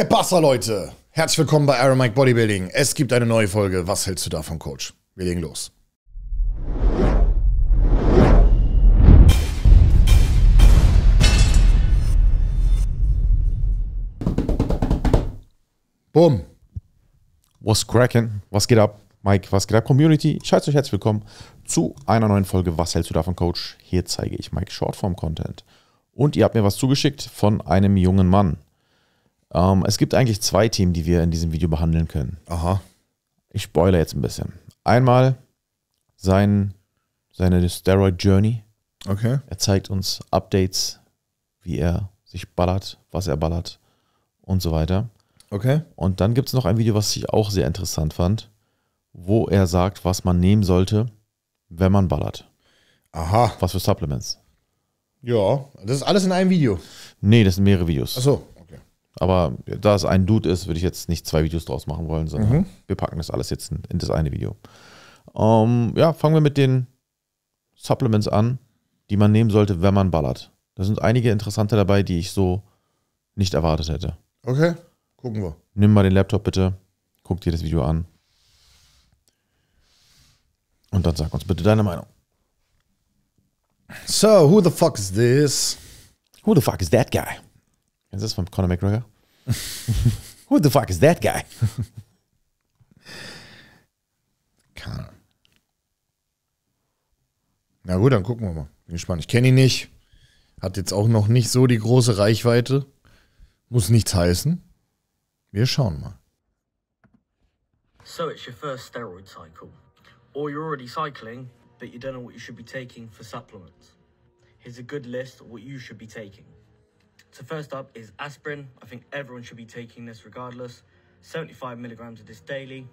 Que passa, Leute? Herzlich willkommen bei Iron Mike Bodybuilding. Es gibt eine neue Folge. Was hältst du davon, Coach? Wir legen los. Boom. Was cracken? Was geht ab? Mike, was geht ab, Community? Ich heiße euch herzlich willkommen zu einer neuen Folge Was hältst du davon, Coach? Hier zeige ich Mike Shortform-Content. Und ihr habt mir was zugeschickt von einem jungen Mann. Ähm, es gibt eigentlich zwei Themen, die wir in diesem Video behandeln können. Aha. Ich spoilere jetzt ein bisschen. Einmal sein, seine Steroid Journey. Okay. Er zeigt uns Updates, wie er sich ballert, was er ballert und so weiter. Okay. Und dann gibt es noch ein Video, was ich auch sehr interessant fand, wo er sagt, was man nehmen sollte, wenn man ballert. Aha. Was für Supplements. Ja, das ist alles in einem Video. Nee, das sind mehrere Videos. Achso, aber da es ein Dude ist, würde ich jetzt nicht zwei Videos draus machen wollen, sondern mhm. wir packen das alles jetzt in, in das eine Video. Ähm, ja, fangen wir mit den Supplements an, die man nehmen sollte, wenn man ballert. Da sind einige interessante dabei, die ich so nicht erwartet hätte. Okay, gucken wir. Nimm mal den Laptop bitte, guck dir das Video an. Und dann sag uns bitte deine Meinung. So, who the fuck is this? Who the fuck is that guy? Ist das von Conor McGregor? Who the fuck is that guy? Keine Ahnung. Na gut, dann gucken wir mal. Bin gespannt. Ich kenne ihn nicht. Hat jetzt auch noch nicht so die große Reichweite. Muss nichts heißen. Wir schauen mal. So it's your first steroid cycle. Or you're already cycling, but you don't know what you should be taking for supplements. Here's a good list of what you should be taking. So first up is aspirin. I think everyone should be taking this regardless. 75 milligrams of this daily.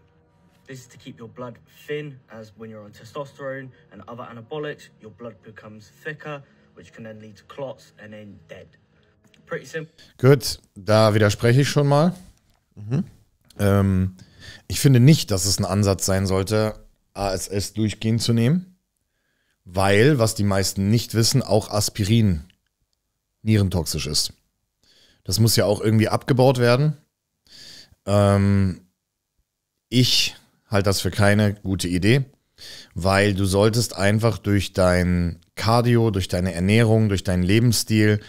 This is to keep your blood thin as when you're on testosterone and other anabolics, your blood becomes thicker, which can then lead to clots and then dead. Pretty simple. Gut, da widerspreche ich schon mal. Mhm. Ähm, ich finde nicht, dass es ein Ansatz sein sollte, ASS durchgehend zu nehmen, weil, was die meisten nicht wissen, auch Aspirin nierentoxisch ist. Das muss ja auch irgendwie abgebaut werden. Ähm, ich halte das für keine gute Idee, weil du solltest einfach durch dein Cardio, durch deine Ernährung, durch deinen Lebensstil,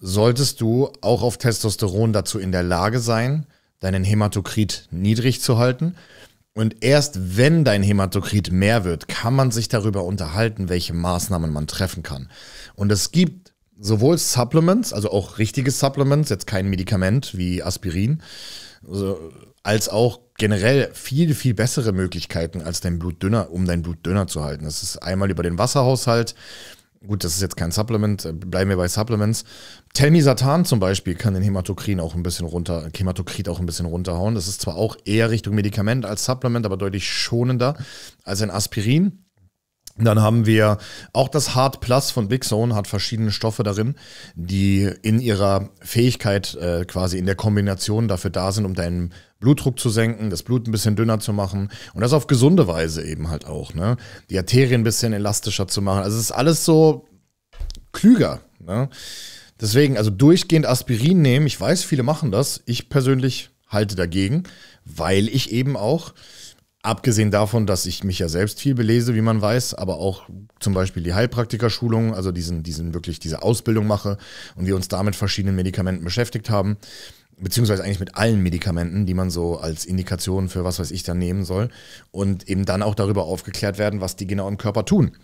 solltest du auch auf Testosteron dazu in der Lage sein, deinen Hämatokrit niedrig zu halten. Und erst wenn dein Hämatokrit mehr wird, kann man sich darüber unterhalten, welche Maßnahmen man treffen kann. Und es gibt sowohl Supplements, also auch richtige Supplements, jetzt kein Medikament wie Aspirin, also, als auch generell viel, viel bessere Möglichkeiten, als dein Blut um dein Blut zu halten. Das ist einmal über den Wasserhaushalt. Gut, das ist jetzt kein Supplement, äh, bleiben wir bei Supplements. Telmisatan zum Beispiel kann den Hämatokrin auch ein bisschen runter, Hämatokrit auch ein bisschen runterhauen. Das ist zwar auch eher Richtung Medikament als Supplement, aber deutlich schonender als ein Aspirin. Dann haben wir auch das Hard Plus von Big Zone hat verschiedene Stoffe darin, die in ihrer Fähigkeit äh, quasi in der Kombination dafür da sind, um deinen Blutdruck zu senken, das Blut ein bisschen dünner zu machen und das auf gesunde Weise eben halt auch, ne? Die Arterien ein bisschen elastischer zu machen. Also es ist alles so klüger, ne? Deswegen, also durchgehend Aspirin nehmen, ich weiß, viele machen das, ich persönlich halte dagegen, weil ich eben auch Abgesehen davon, dass ich mich ja selbst viel belese, wie man weiß, aber auch zum Beispiel die Heilpraktikerschulung, also diesen, diesen wirklich diese Ausbildung mache und wir uns da mit verschiedenen Medikamenten beschäftigt haben, beziehungsweise eigentlich mit allen Medikamenten, die man so als Indikation für was weiß ich dann nehmen soll und eben dann auch darüber aufgeklärt werden, was die genau im Körper tun.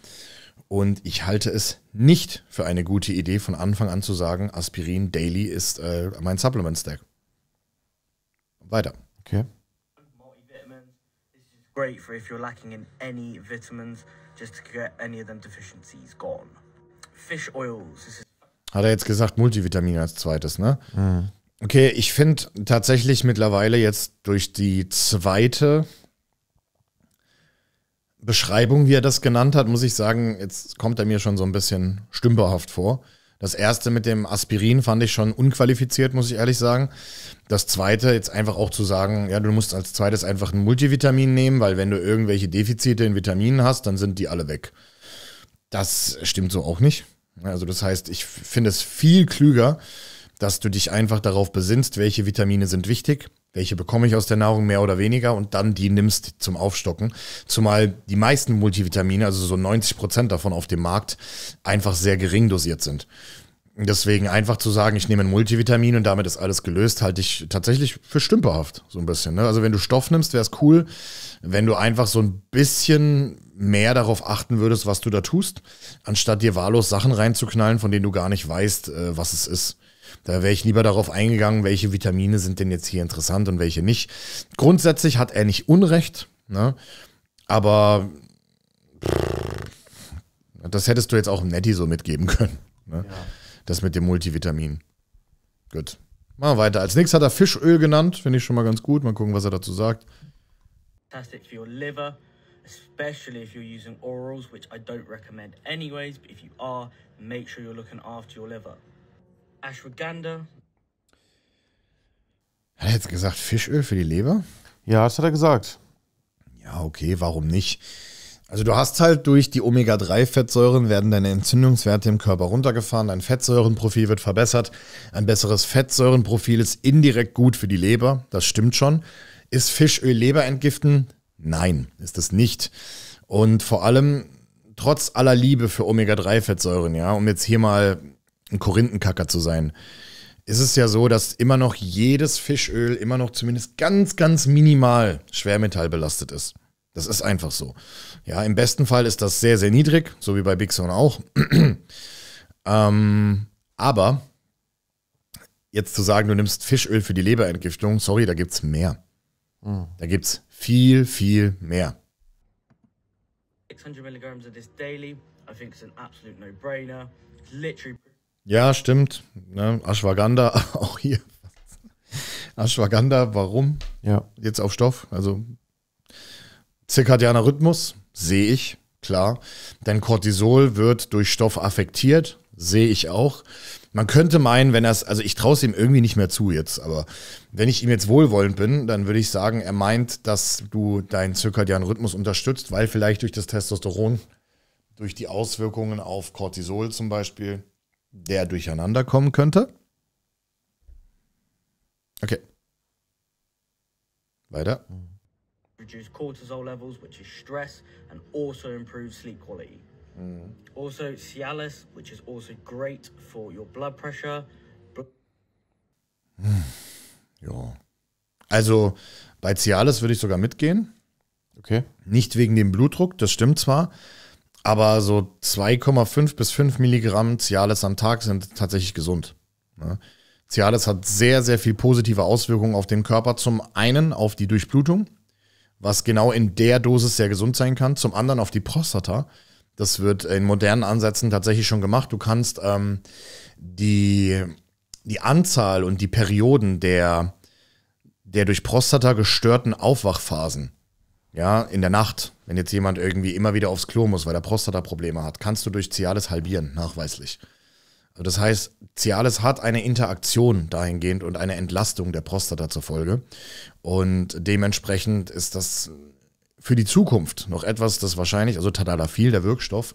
Und ich halte es nicht für eine gute Idee, von Anfang an zu sagen, Aspirin Daily ist äh, mein Supplement-Stack. Weiter. Okay. Great for if you're lacking in any vitamins, just to get any of them deficiencies gone. Fish oils. Hat er jetzt gesagt, Multivitamin als zweites, ne? Mhm. Okay, ich finde tatsächlich mittlerweile jetzt durch die zweite Beschreibung, wie er das genannt hat, muss ich sagen, jetzt kommt er mir schon so ein bisschen stümperhaft vor. Das erste mit dem Aspirin fand ich schon unqualifiziert, muss ich ehrlich sagen. Das zweite, jetzt einfach auch zu sagen, ja, du musst als zweites einfach ein Multivitamin nehmen, weil wenn du irgendwelche Defizite in Vitaminen hast, dann sind die alle weg. Das stimmt so auch nicht. Also das heißt, ich finde es viel klüger, dass du dich einfach darauf besinnst, welche Vitamine sind wichtig, welche bekomme ich aus der Nahrung mehr oder weniger und dann die nimmst zum Aufstocken. Zumal die meisten Multivitamine, also so 90 Prozent davon auf dem Markt, einfach sehr gering dosiert sind. Deswegen einfach zu sagen, ich nehme ein Multivitamin und damit ist alles gelöst, halte ich tatsächlich für stümperhaft, so ein bisschen. Ne? Also wenn du Stoff nimmst, wäre es cool, wenn du einfach so ein bisschen mehr darauf achten würdest, was du da tust, anstatt dir wahllos Sachen reinzuknallen, von denen du gar nicht weißt, äh, was es ist. Da wäre ich lieber darauf eingegangen, welche Vitamine sind denn jetzt hier interessant und welche nicht. Grundsätzlich hat er nicht Unrecht, ne? aber pff, das hättest du jetzt auch im Netty so mitgeben können. Ne? Ja. Das mit dem Multivitamin. Gut. Machen wir weiter. Als nächstes hat er Fischöl genannt. Finde ich schon mal ganz gut. Mal gucken, was er dazu sagt. Fantastic for your liver, especially if you're using orals, which I don't recommend anyways, but if you are, make sure you're looking after your liver. Ashwagandha. Hat er jetzt gesagt Fischöl für die Leber? Ja, das hat er gesagt. Ja, okay, warum nicht? Also du hast halt durch die Omega-3-Fettsäuren werden deine Entzündungswerte im Körper runtergefahren, dein Fettsäurenprofil wird verbessert. Ein besseres Fettsäurenprofil ist indirekt gut für die Leber, das stimmt schon. Ist Fischöl Leber entgiften? Nein, ist es nicht. Und vor allem, trotz aller Liebe für Omega-3-Fettsäuren, ja, um jetzt hier mal ein Korinthenkacker zu sein, ist es ja so, dass immer noch jedes Fischöl immer noch zumindest ganz, ganz minimal schwermetallbelastet ist. Das ist einfach so. Ja, im besten Fall ist das sehr, sehr niedrig, so wie bei Big Zone auch. ähm, aber jetzt zu sagen, du nimmst Fischöl für die Leberentgiftung, sorry, da gibt es mehr. Mhm. Da gibt es viel, viel mehr. 600 Milligramm of this daily, I think it's an absolute no-brainer. It's literally ja, stimmt. Ne? Ashwagandha, auch hier. Ashwagandha, warum? Ja. Jetzt auf Stoff. Also zirkadianer Rhythmus, sehe ich, klar. Denn Cortisol wird durch Stoff affektiert, sehe ich auch. Man könnte meinen, wenn er es, also ich traue es ihm irgendwie nicht mehr zu jetzt, aber wenn ich ihm jetzt wohlwollend bin, dann würde ich sagen, er meint, dass du deinen zirkadianen Rhythmus unterstützt, weil vielleicht durch das Testosteron, durch die Auswirkungen auf Cortisol zum Beispiel, der durcheinander kommen könnte. Okay. Weiter. Reduce cortisol levels, which is stress, and also improve sleep quality. Mhm. Also Cialis, which is also great for your blood pressure. Hm. Ja. Also bei Cialis würde ich sogar mitgehen. Okay. Nicht wegen dem Blutdruck, das stimmt zwar, aber so 2,5 bis 5 Milligramm Cialis am Tag sind tatsächlich gesund. Ne? Cialis hat sehr, sehr viel positive Auswirkungen auf den Körper. Zum einen auf die Durchblutung, was genau in der Dosis sehr gesund sein kann. Zum anderen auf die Prostata. Das wird in modernen Ansätzen tatsächlich schon gemacht. Du kannst ähm, die, die Anzahl und die Perioden der, der durch Prostata gestörten Aufwachphasen ja, in der Nacht, wenn jetzt jemand irgendwie immer wieder aufs Klo muss, weil er Prostata-Probleme hat, kannst du durch Cialis halbieren, nachweislich. Also das heißt, Cialis hat eine Interaktion dahingehend und eine Entlastung der Prostata zur Folge. Und dementsprechend ist das für die Zukunft noch etwas, das wahrscheinlich, also Tadalafil, der Wirkstoff,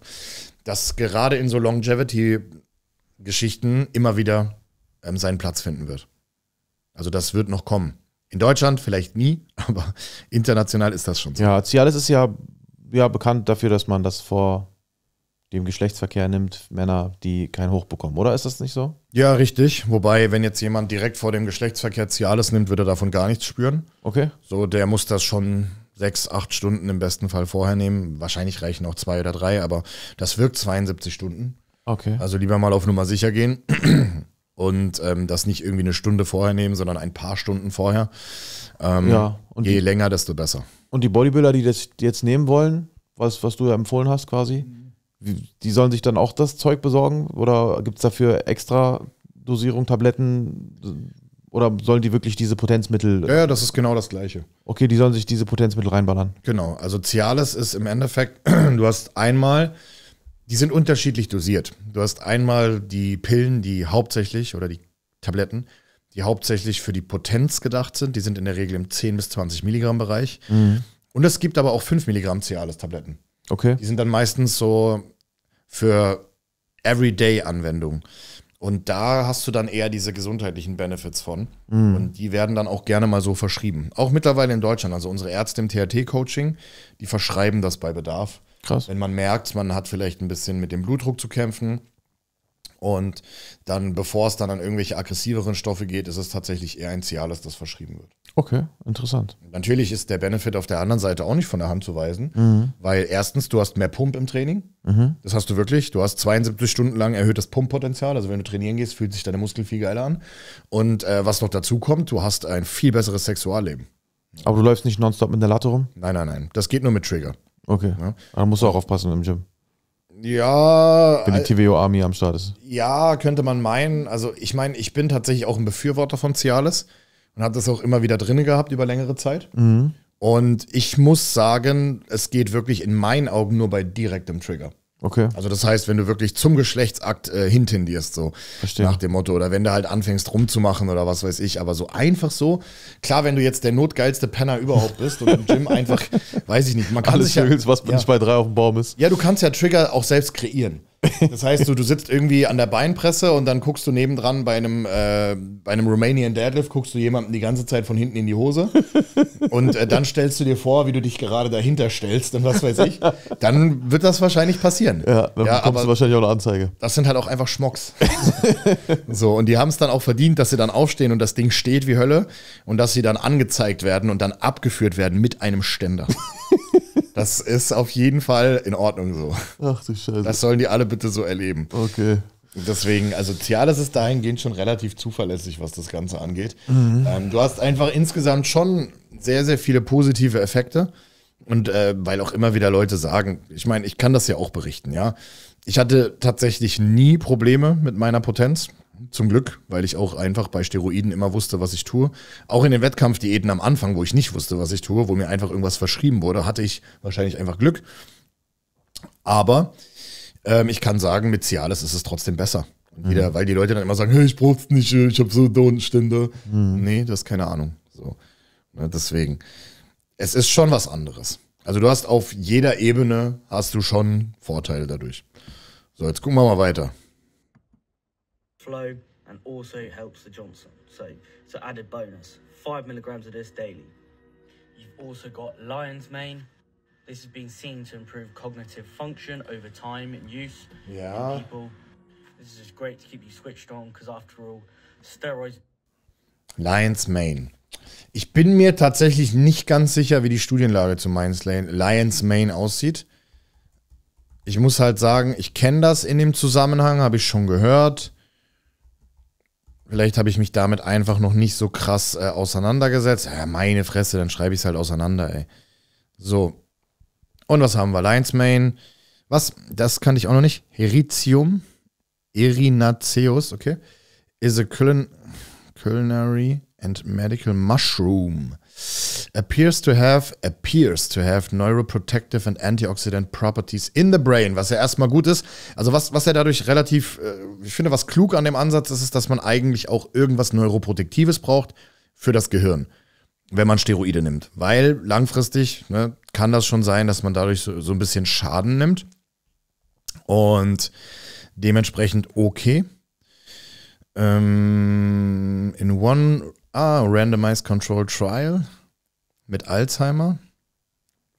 das gerade in so Longevity-Geschichten immer wieder ähm, seinen Platz finden wird. Also das wird noch kommen. In Deutschland vielleicht nie, aber international ist das schon so. Ja, Cialis ist ja, ja bekannt dafür, dass man das vor dem Geschlechtsverkehr nimmt, Männer, die kein Hoch bekommen, oder? Ist das nicht so? Ja, richtig. Wobei, wenn jetzt jemand direkt vor dem Geschlechtsverkehr Cialis nimmt, würde er davon gar nichts spüren. Okay. So, der muss das schon sechs, acht Stunden im besten Fall vorher nehmen. Wahrscheinlich reichen auch zwei oder drei, aber das wirkt 72 Stunden. Okay. Also lieber mal auf Nummer sicher gehen und ähm, das nicht irgendwie eine Stunde vorher nehmen, sondern ein paar Stunden vorher. Ähm, ja, je die, länger, desto besser. Und die Bodybuilder, die das jetzt nehmen wollen, was, was du ja empfohlen hast quasi, die sollen sich dann auch das Zeug besorgen oder gibt es dafür extra Dosierung, Tabletten? Oder sollen die wirklich diese Potenzmittel? Ja, ja, das ist genau das Gleiche. Okay, die sollen sich diese Potenzmittel reinballern. Genau, also Cialis ist im Endeffekt, du hast einmal die sind unterschiedlich dosiert. Du hast einmal die Pillen, die hauptsächlich, oder die Tabletten, die hauptsächlich für die Potenz gedacht sind. Die sind in der Regel im 10 bis 20 Milligramm Bereich. Mhm. Und es gibt aber auch 5 Milligramm Cialis-Tabletten. Okay. Die sind dann meistens so für Everyday-Anwendung. Und da hast du dann eher diese gesundheitlichen Benefits von. Mhm. Und die werden dann auch gerne mal so verschrieben. Auch mittlerweile in Deutschland. Also unsere Ärzte im THT-Coaching, die verschreiben das bei Bedarf. Krass. Wenn man merkt, man hat vielleicht ein bisschen mit dem Blutdruck zu kämpfen. Und dann, bevor es dann an irgendwelche aggressiveren Stoffe geht, ist es tatsächlich eher ein Cialis, das verschrieben wird. Okay, interessant. Natürlich ist der Benefit auf der anderen Seite auch nicht von der Hand zu weisen, mhm. weil erstens, du hast mehr Pump im Training. Mhm. Das hast du wirklich. Du hast 72 Stunden lang erhöhtes Pumppotenzial. Also wenn du trainieren gehst, fühlt sich deine Muskel viel geiler an. Und äh, was noch dazu kommt, du hast ein viel besseres Sexualleben. Aber du läufst nicht nonstop mit der Latte rum? Nein, nein, nein. Das geht nur mit Trigger. Okay. Ja? Ne? Ah, da musst du auch aufpassen im Gym. Ja. Wenn die TVO Army am Start ist. Ja, könnte man meinen. Also ich meine, ich bin tatsächlich auch ein Befürworter von Cialis und habe das auch immer wieder drin gehabt über längere Zeit. Mhm. Und ich muss sagen, es geht wirklich in meinen Augen nur bei direktem Trigger. Okay. Also das heißt, wenn du wirklich zum Geschlechtsakt äh, hintendierst, so Verstehe. nach dem Motto, oder wenn du halt anfängst rumzumachen oder was weiß ich, aber so einfach so, klar, wenn du jetzt der notgeilste Penner überhaupt bist und im Gym einfach, weiß ich nicht, man kann Alles sich ja, was ja, nicht bei drei auf dem Baum ist. Ja, du kannst ja Trigger auch selbst kreieren. Das heißt, du, du sitzt irgendwie an der Beinpresse und dann guckst du nebendran bei einem, äh, bei einem Romanian Deadlift, guckst du jemanden die ganze Zeit von hinten in die Hose und äh, dann stellst du dir vor, wie du dich gerade dahinter stellst und was weiß ich. Dann wird das wahrscheinlich passieren. Ja, dann ja, bekommst du wahrscheinlich auch eine Anzeige. Das sind halt auch einfach Schmocks. so, und die haben es dann auch verdient, dass sie dann aufstehen und das Ding steht wie Hölle und dass sie dann angezeigt werden und dann abgeführt werden mit einem Ständer. Das ist auf jeden Fall in Ordnung so. Ach du Scheiße. Das sollen die alle bitte so erleben. Okay. Deswegen, also Cialis ist dahingehend schon relativ zuverlässig, was das Ganze angeht. Mhm. Ähm, du hast einfach insgesamt schon sehr, sehr viele positive Effekte. Und äh, weil auch immer wieder Leute sagen, ich meine, ich kann das ja auch berichten, ja. Ich hatte tatsächlich nie Probleme mit meiner Potenz. Zum Glück, weil ich auch einfach bei Steroiden immer wusste, was ich tue. Auch in den Wettkampfdiäten am Anfang, wo ich nicht wusste, was ich tue, wo mir einfach irgendwas verschrieben wurde, hatte ich wahrscheinlich einfach Glück. Aber ähm, ich kann sagen, mit Cialis ist es trotzdem besser. Mhm. Jeder, weil die Leute dann immer sagen, hey, ich brauch's nicht, äh, ich habe so Donenstände. Mhm. Nee, das ist keine Ahnung. So. Ja, ne, deswegen. Es ist schon was anderes. Also du hast auf jeder Ebene hast du schon Vorteile dadurch. So, jetzt gucken wir mal weiter flow, and also helps the Johnson. So it's an added bonus. Five milligrams of this daily. You've also got lion's mane. This has been seen to improve cognitive function over time and use yeah. in people. This is great to keep you switched on because after all, steroids. Lion's mane. Ich bin mir tatsächlich nicht ganz sicher, wie die Studienlage zu Lion's Mane aussieht. Ich muss halt sagen, ich kenne das in dem Zusammenhang, habe ich schon gehört. Vielleicht habe ich mich damit einfach noch nicht so krass äh, auseinandergesetzt. Ja, meine Fresse, dann schreibe ich es halt auseinander, ey. So. Und was haben wir? Lions Main. Was? Das kannte ich auch noch nicht. Heritium. Erinaceus, okay. Is a culinary and medical mushroom appears to have appears to have neuroprotective and antioxidant properties in the brain, was ja erstmal gut ist. Also was, was er dadurch relativ, äh, ich finde, was klug an dem Ansatz ist, ist, dass man eigentlich auch irgendwas Neuroprotektives braucht für das Gehirn, wenn man Steroide nimmt. Weil langfristig ne, kann das schon sein, dass man dadurch so, so ein bisschen Schaden nimmt. Und dementsprechend okay. Um, ähm, in one Ah, Randomized Control Trial mit Alzheimer.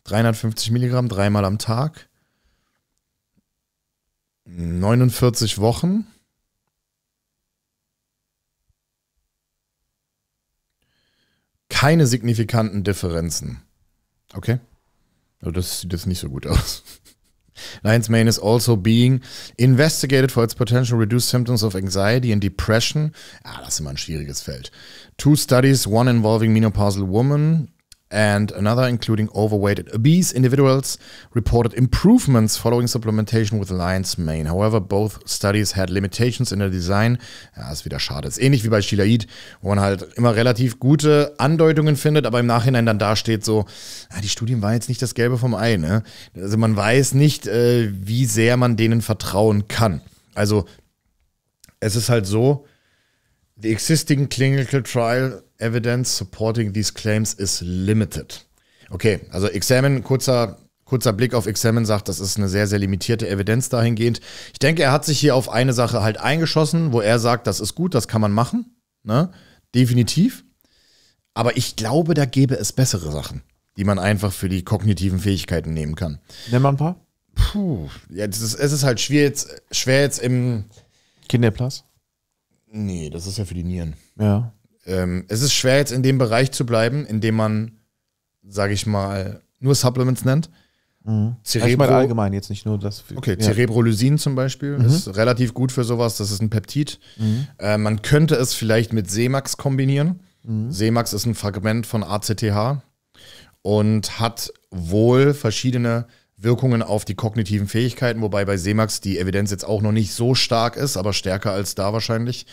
350 Milligramm, dreimal am Tag. 49 Wochen. Keine signifikanten Differenzen. Okay? Also das sieht jetzt nicht so gut aus. Lion's Mane is also being investigated for its potential reduced symptoms of anxiety and depression. Ah, das ist immer ein schwieriges Feld. Two studies, one involving menopausal women and another, including overweight and obese individuals, reported improvements following supplementation with lion's mane. However, both studies had limitations in their design. Ja, ist wieder schade. Ist ähnlich wie bei Shilaid, wo man halt immer relativ gute Andeutungen findet, aber im Nachhinein dann dasteht so, ja, ah, die Studien waren jetzt nicht das Gelbe vom Ei. Ne? Also man weiß nicht, äh, wie sehr man denen vertrauen kann. Also es ist halt so, the existing clinical trial evidence supporting these claims is limited. Okay, also Examine, kurzer, kurzer Blick auf Examine sagt, das ist eine sehr, sehr limitierte Evidenz dahingehend. Ich denke, er hat sich hier auf eine Sache halt eingeschossen, wo er sagt, das ist gut, das kann man machen. Ne? Definitiv. Aber ich glaube, da gäbe es bessere Sachen, die man einfach für die kognitiven Fähigkeiten nehmen kann. Nenn mal ein paar. Puh, ja, das ist, es ist halt schwer jetzt, schwer jetzt im. Kinderplatz? Nee, das ist ja für die Nieren. Ja ähm, es ist schwer jetzt in dem Bereich zu bleiben, in dem man, sage ich mal, nur Supplements nennt. Mhm. Cerebro, ich meine allgemein jetzt nicht nur das. Für, okay, ja. Cerebrolysin zum Beispiel mhm. ist relativ gut für sowas. Das ist ein Peptid. Mhm. Äh, man könnte es vielleicht mit Semax kombinieren. Mhm. Semax ist ein Fragment von ACTH und hat wohl verschiedene Wirkungen auf die kognitiven Fähigkeiten, wobei bei Semax die Evidenz jetzt auch noch nicht so stark ist, aber stärker als da wahrscheinlich.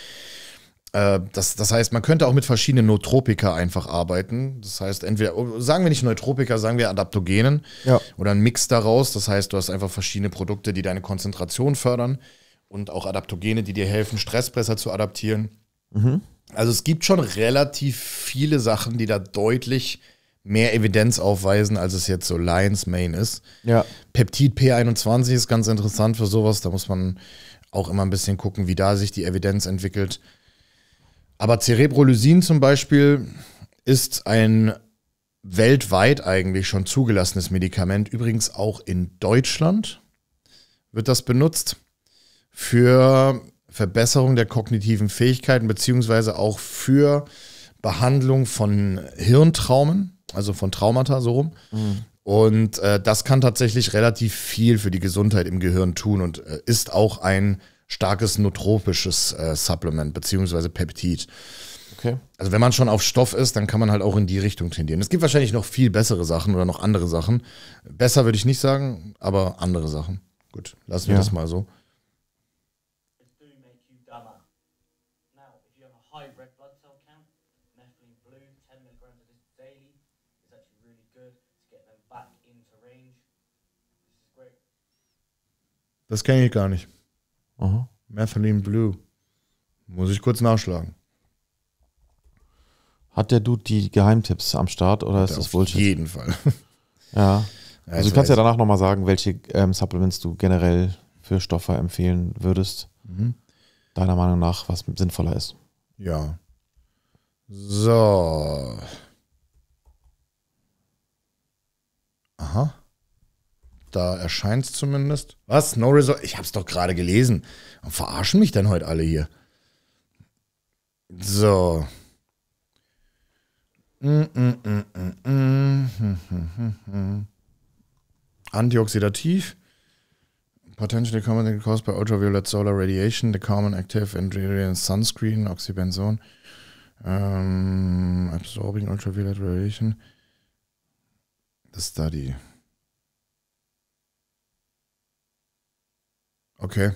Äh, das, das heißt, man könnte auch mit verschiedenen Nootropika einfach arbeiten. Das heißt, entweder, oh, sagen wir nicht Neutropika, sagen wir Adaptogenen ja. oder ein Mix daraus. Das heißt, du hast einfach verschiedene Produkte, die deine Konzentration fördern und auch Adaptogene, die dir helfen, Stress besser zu adaptieren. Mhm. Also es gibt schon relativ viele Sachen, die da deutlich mehr Evidenz aufweisen, als es jetzt so Lions Main ist. Ja. Peptid P21 ist ganz interessant für sowas. Da muss man auch immer ein bisschen gucken, wie da sich die Evidenz entwickelt. Aber Cerebrolysin zum Beispiel ist ein weltweit eigentlich schon zugelassenes Medikament. Übrigens auch in Deutschland wird das benutzt für Verbesserung der kognitiven Fähigkeiten beziehungsweise auch für Behandlung von Hirntraumen, also von Traumata so rum. Mhm. Und äh, das kann tatsächlich relativ viel für die Gesundheit im Gehirn tun und äh, ist auch ein starkes nootropisches äh, Supplement beziehungsweise Peptid. Okay. Also wenn man schon auf Stoff ist, dann kann man halt auch in die Richtung tendieren. Es gibt wahrscheinlich noch viel bessere Sachen oder noch andere Sachen. Besser würde ich nicht sagen, aber andere Sachen. Gut, lassen wir ja. das mal so. Das kenne ich gar nicht. Aha. Methylene Blue. Muss ich kurz nachschlagen. Hat der Dude die Geheimtipps am Start oder Hat ist das Bullshit? Auf jeden Fall. Ja. ja also du kannst ja danach nochmal sagen, welche ähm, Supplements du generell für Stoffe empfehlen würdest. Mhm. Deiner Meinung nach, was sinnvoller ist. Ja. So. Aha. Da erscheint es zumindest. Was? No Result? Ich habe es doch gerade gelesen. Verarschen mich denn heute alle hier. So. Mm, mm, mm, Antioxidativ. Potentially commonly caused by ultraviolet solar radiation, the common active ingredient sunscreen, Oxybenzon, um, absorbing ultraviolet radiation. The study. Okay.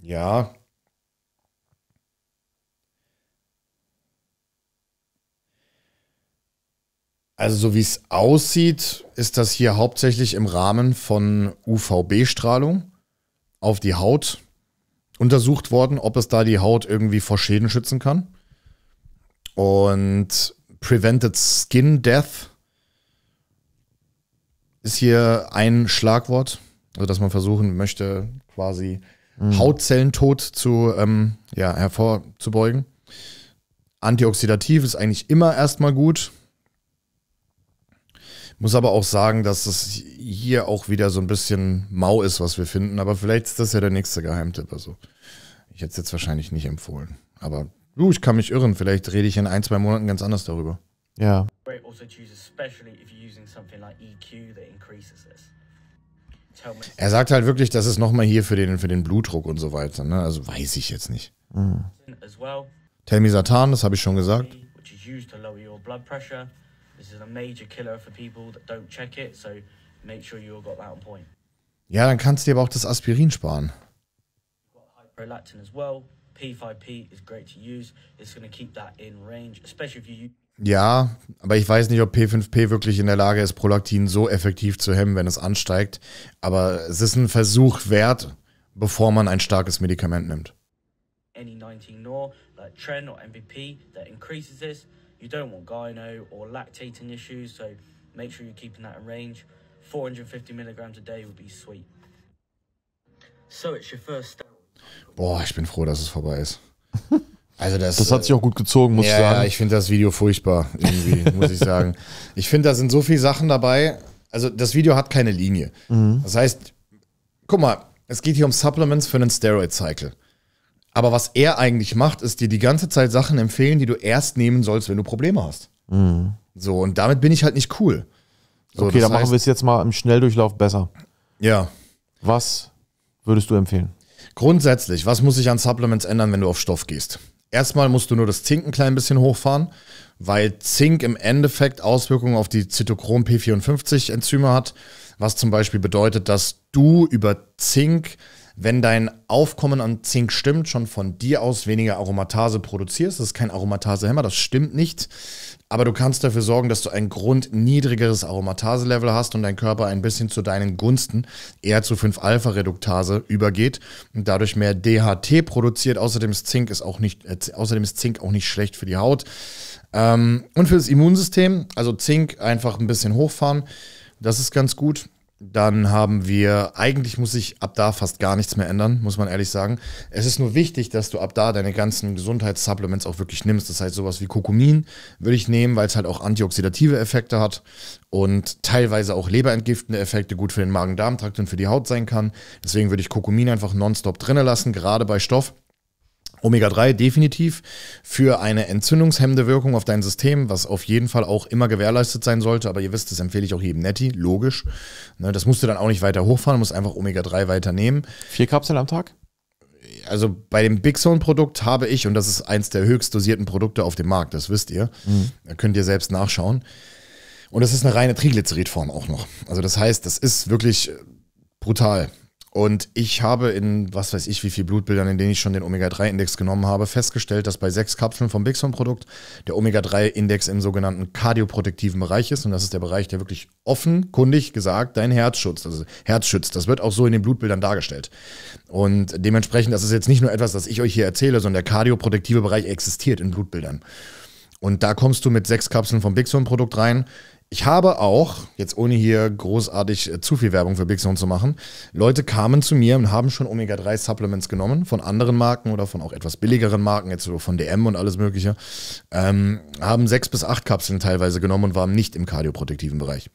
Ja. Also so wie es aussieht, ist das hier hauptsächlich im Rahmen von UVB-Strahlung auf die Haut untersucht worden, ob es da die Haut irgendwie vor Schäden schützen kann. Und Prevented Skin Death ist hier ein Schlagwort, also dass man versuchen möchte, quasi mhm. Hautzellentod zu, ähm, ja, hervorzubeugen. Antioxidativ ist eigentlich immer erstmal gut. Muss aber auch sagen, dass es hier auch wieder so ein bisschen mau ist, was wir finden. Aber vielleicht ist das ja der nächste Geheimtipp. Also, ich hätte es jetzt wahrscheinlich nicht empfohlen. Aber du, uh, ich kann mich irren. Vielleicht rede ich in ein, zwei Monaten ganz anders darüber. Ja. Also choose especially if you're using something like EQ that increases this. Er sagt halt wirklich, das ist nochmal hier für den, für den Blutdruck und so weiter. Ne? Also weiß ich jetzt nicht. Mhm. Tell me Satan, das habe ich schon gesagt. E ja, dann kannst du dir aber auch das Aspirin sparen. Prolactin as well. P5P is great to use. It's going to keep that in range, especially if you ja, aber ich weiß nicht, ob P5P wirklich in der Lage ist, Prolaktin so effektiv zu hemmen, wenn es ansteigt. Aber es ist ein Versuch wert, bevor man ein starkes Medikament nimmt. Any 19 nor, like Tren or MVP, that increases this. You don't want gyno or lactating issues, so make sure you're keeping that in range. 450 milligrams a day would be sweet. So it's your first. Boah, ich bin froh, dass es vorbei ist. Also das, das hat sich auch gut gezogen, muss ja, ich sagen. Ja, ich finde das Video furchtbar, irgendwie, muss ich sagen. Ich finde, da sind so viele Sachen dabei. Also das Video hat keine Linie. Mhm. Das heißt, guck mal, es geht hier um Supplements für einen Steroid-Cycle. Aber was er eigentlich macht, ist dir die ganze Zeit Sachen empfehlen, die du erst nehmen sollst, wenn du Probleme hast. Mhm. So, und damit bin ich halt nicht cool. So, okay, dann heißt, machen wir es jetzt mal im Schnelldurchlauf besser. Ja. Was würdest du empfehlen? Grundsätzlich, was muss sich an Supplements ändern, wenn du auf Stoff gehst? Erstmal musst du nur das Zink ein klein bisschen hochfahren, weil Zink im Endeffekt Auswirkungen auf die Zytochrom P54-Enzyme hat, was zum Beispiel bedeutet, dass du über Zink, wenn dein Aufkommen an Zink stimmt, schon von dir aus weniger Aromatase produzierst. Das ist kein Aromatasehemmer, das stimmt nicht aber du kannst dafür sorgen, dass du ein grundniedrigeres Aromatase-Level hast und dein Körper ein bisschen zu deinen Gunsten eher zu 5-Alpha-Reduktase übergeht und dadurch mehr DHT produziert. Außerdem ist Zink, ist auch, nicht, äh, außerdem ist Zink auch nicht schlecht für die Haut ähm, und für das Immunsystem. Also Zink einfach ein bisschen hochfahren. Das ist ganz gut. Dann haben wir, eigentlich muss sich ab da fast gar nichts mehr ändern, muss man ehrlich sagen. Es ist nur wichtig, dass du ab da deine ganzen Gesundheitssupplements auch wirklich nimmst. Das heißt, sowas wie Kurkumin würde ich nehmen, weil es halt auch antioxidative Effekte hat und teilweise auch leberentgiftende Effekte gut für den Magen-Darm-Trakt und für die Haut sein kann. Deswegen würde ich Kurkumin einfach nonstop drinnen lassen, gerade bei Stoff. Omega-3 definitiv für eine entzündungshemmende Wirkung auf dein System, was auf jeden Fall auch immer gewährleistet sein sollte. Aber ihr wisst, das empfehle ich auch jedem Netti, logisch. Ne, das musst du dann auch nicht weiter hochfahren, musst einfach Omega-3 weiternehmen. Vier Kapseln am Tag? Also bei dem Big Zone Produkt habe ich, und das ist eins der höchst dosierten Produkte auf dem Markt, das wisst ihr, mhm. da könnt ihr selbst nachschauen. Und das ist eine reine Triglyceridform auch noch. Also das heißt, das ist wirklich brutal. Und ich habe in, was weiß ich, wie viel Blutbildern, in denen ich schon den Omega-3-Index genommen habe, festgestellt, dass bei sechs Kapseln vom Bixon-Produkt der Omega-3-Index im sogenannten kardioprotektiven Bereich ist. Und das ist der Bereich, der wirklich offenkundig gesagt dein Herz schützt. Also Herz schützt. Das wird auch so in den Blutbildern dargestellt. Und dementsprechend, das ist jetzt nicht nur etwas, das ich euch hier erzähle, sondern der kardioprotektive Bereich existiert in Blutbildern. Und da kommst du mit sechs Kapseln vom Bixon-Produkt rein. Ich habe auch, jetzt ohne hier großartig äh, zu viel Werbung für Big Zone zu machen, Leute kamen zu mir und haben schon Omega-3-Supplements genommen von anderen Marken oder von auch etwas billigeren Marken, jetzt so von DM und alles Mögliche, ähm, haben sechs bis acht Kapseln teilweise genommen und waren nicht im kardioprotektiven Bereich.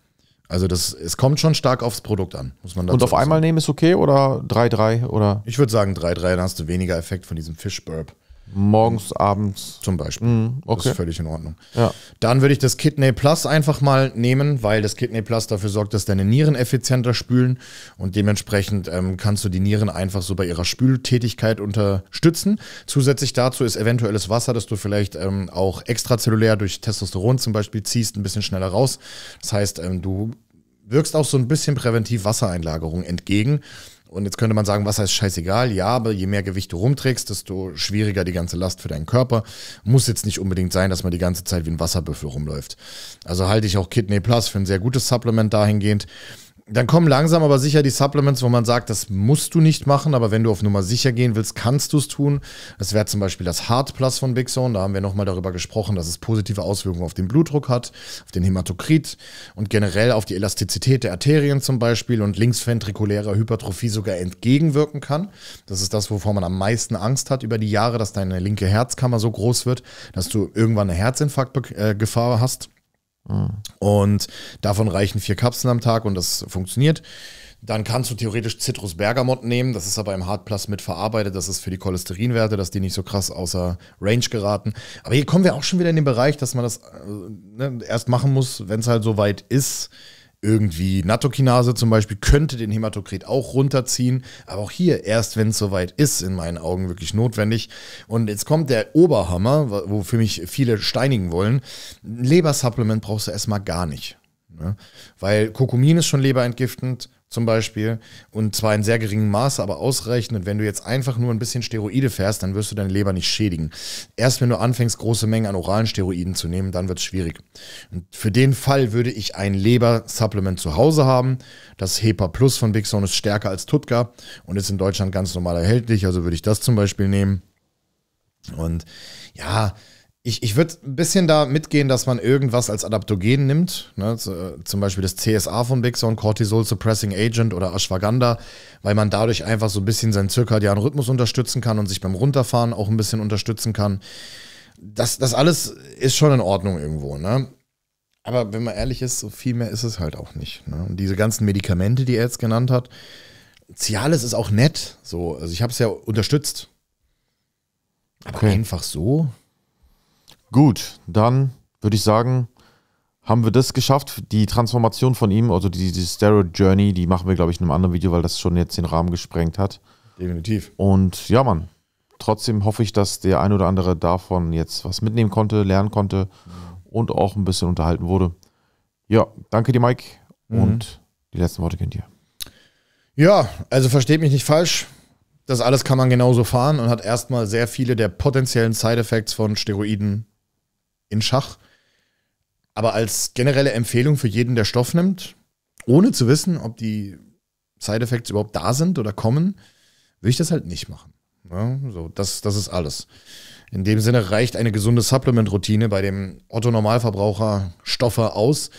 Also das, es kommt schon stark aufs Produkt an, muss man dazu Und auf sagen. einmal nehmen ist okay oder 3-3 oder? Ich würde sagen 3-3, dann hast du weniger Effekt von diesem Fish Burp. Morgens, abends. Zum Beispiel. Mm, okay. Das ist völlig in Ordnung. Ja. Dann würde ich das Kidney Plus einfach mal nehmen, weil das Kidney Plus dafür sorgt, dass deine Nieren effizienter spülen und dementsprechend ähm, kannst du die Nieren einfach so bei ihrer Spültätigkeit unterstützen. Zusätzlich dazu ist eventuelles Wasser, das du vielleicht ähm, auch extrazellulär durch Testosteron zum Beispiel ziehst, ein bisschen schneller raus. Das heißt, ähm, du wirkst auch so ein bisschen präventiv Wassereinlagerung entgegen. Und jetzt könnte man sagen, was heißt scheißegal? Ja, aber je mehr Gewicht du rumträgst, desto schwieriger die ganze Last für deinen Körper. Muss jetzt nicht unbedingt sein, dass man die ganze Zeit wie ein Wasserbüffel rumläuft. Also halte ich auch Kidney Plus für ein sehr gutes Supplement dahingehend dann kommen langsam aber sicher die Supplements, wo man sagt, das musst du nicht machen, aber wenn du auf Nummer sicher gehen willst, kannst du es tun. Das wäre zum Beispiel das Heart Plus von Big Zone. Da haben wir nochmal darüber gesprochen, dass es positive Auswirkungen auf den Blutdruck hat, auf den Hämatokrit und generell auf die Elastizität der Arterien zum Beispiel und linksventrikulärer Hypertrophie sogar entgegenwirken kann. Das ist das, wovor man am meisten Angst hat über die Jahre, dass deine linke Herzkammer so groß wird, dass du irgendwann eine Herzinfarktgefahr hast und davon reichen vier Kapseln am Tag und das funktioniert. Dann kannst du theoretisch Citrus Bergamot nehmen. Das ist aber im Hardplus Plus mit verarbeitet. Das ist für die Cholesterinwerte, dass die nicht so krass außer Range geraten. Aber hier kommen wir auch schon wieder in den Bereich, dass man das äh, ne, erst machen muss, wenn es halt so weit ist irgendwie Natokinase zum Beispiel könnte den Hämatokrit auch runterziehen, aber auch hier erst, wenn es soweit ist, in meinen Augen wirklich notwendig. Und jetzt kommt der Oberhammer, wofür mich viele steinigen wollen. Ein Lebersupplement brauchst du erstmal gar nicht. Ne? Weil Kokumin ist schon leberentgiftend, zum Beispiel. Und zwar in sehr geringem Maße, aber ausreichend. Und wenn du jetzt einfach nur ein bisschen Steroide fährst, dann wirst du deine Leber nicht schädigen. Erst wenn du anfängst, große Mengen an oralen Steroiden zu nehmen, dann wird es schwierig. Und für den Fall würde ich ein Leber-Supplement zu Hause haben. Das HEPA Plus von Big Zone ist stärker als Tutka und ist in Deutschland ganz normal erhältlich. Also würde ich das zum Beispiel nehmen. Und ja, ich, ich würde ein bisschen da mitgehen, dass man irgendwas als Adaptogen nimmt, ne? Äh, zum Beispiel das CSA von Bixon, Cortisol Suppressing Agent oder Ashwagandha, weil man dadurch einfach so ein bisschen seinen zirkadianen Rhythmus unterstützen kann und sich beim Runterfahren auch ein bisschen unterstützen kann. Das, das alles ist schon in Ordnung irgendwo. Ne? Aber wenn man ehrlich ist, so viel mehr ist es halt auch nicht. Ne? Und diese ganzen Medikamente, die er jetzt genannt hat, Cialis ist auch nett. So, also ich habe es ja unterstützt. Aber okay. einfach so, Gut, dann würde ich sagen, haben wir das geschafft. Die Transformation von ihm, also die, die Steroid Journey, die machen wir, glaube ich, in einem anderen Video, weil das schon jetzt den Rahmen gesprengt hat. Definitiv. Und ja, Mann. Trotzdem hoffe ich, dass der ein oder andere davon jetzt was mitnehmen konnte, lernen konnte mhm. und auch ein bisschen unterhalten wurde. Ja, danke dir, Mike. Mhm. Und die letzten Worte gehen dir. Ja, also versteht mich nicht falsch. Das alles kann man genauso fahren und hat erstmal sehr viele der potenziellen Side-Effects von Steroiden in Schach. Aber als generelle Empfehlung für jeden, der Stoff nimmt, ohne zu wissen, ob die Side-Effects überhaupt da sind oder kommen, würde ich das halt nicht machen. Ja, so, das, das ist alles. In dem Sinne reicht eine gesunde Supplement-Routine bei dem Otto-Normalverbraucher Stoffe aus.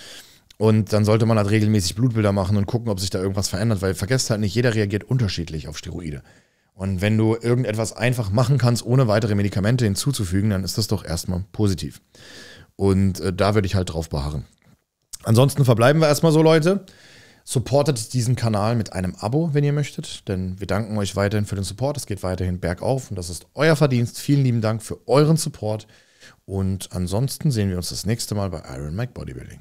Und dann sollte man halt regelmäßig Blutbilder machen und gucken, ob sich da irgendwas verändert, weil vergesst halt nicht, jeder reagiert unterschiedlich auf Steroide. Und wenn du irgendetwas einfach machen kannst, ohne weitere Medikamente hinzuzufügen, dann ist das doch erstmal positiv. Und äh, da würde ich halt drauf beharren. Ansonsten verbleiben wir erstmal so, Leute. Supportet diesen Kanal mit einem Abo, wenn ihr möchtet, denn wir danken euch weiterhin für den Support. Es geht weiterhin bergauf und das ist euer Verdienst. Vielen lieben Dank für euren Support und ansonsten sehen wir uns das nächste Mal bei Iron Mike Bodybuilding.